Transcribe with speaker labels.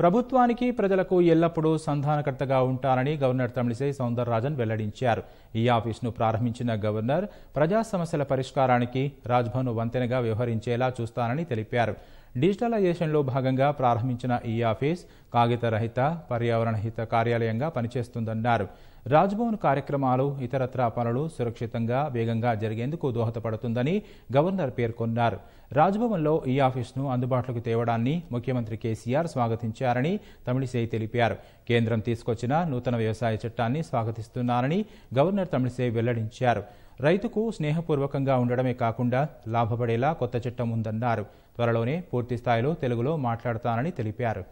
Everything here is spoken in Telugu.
Speaker 1: ప్రభుత్వానికి ప్రజలకు ఎల్లప్పుడూ సంధానకర్తగా ఉంటానని గవర్నర్ తమిళిసై సౌందరరాజన్ వెల్లడించారు ఈ ఆఫీసును ప్రారంభించిన గవర్నర్ ప్రజా సమస్యల పరిష్కారానికి రాజ్భవన్ వంతెనగా వ్యవహరించేలా చూస్తానని తెలిపారు డిజిటలైజేషన్లో భాగంగా ప్రారంభించిన ఈ ఆఫీస్ కాగితరహిత హిత కార్యాలయంగా పనిచేస్తుందన్నారు రాజ్భవన్ కార్యక్రమాలు ఇతరత్రా పనులు సురక్షితంగా వేగంగా జరిగేందుకు దోహదపడుతుందని గవర్నర్ పేర్కొన్నారు రాజ్భవన్లో ఈ ఆఫీస్ను అందుబాటులోకి తేవడాన్ని ముఖ్యమంత్రి కేసీఆర్ స్వాగతించారని తమిళిసై తెలిపారు కేంద్రం తీసుకొచ్చిన నూతన వ్యవసాయ చట్టాన్ని స్వాగతిస్తున్నారని గవర్నర్ తమిళిసై వెల్లడించారు రైతుకు స్నేహపూర్వకంగా ఉండడమే కాకుండా లాభపడేలా కొత్త చట్టం ఉందన్నారు త్వరలోనే పూర్తిస్థాయిలో తెలుగులో మాట్లాడతానని తెలిపారు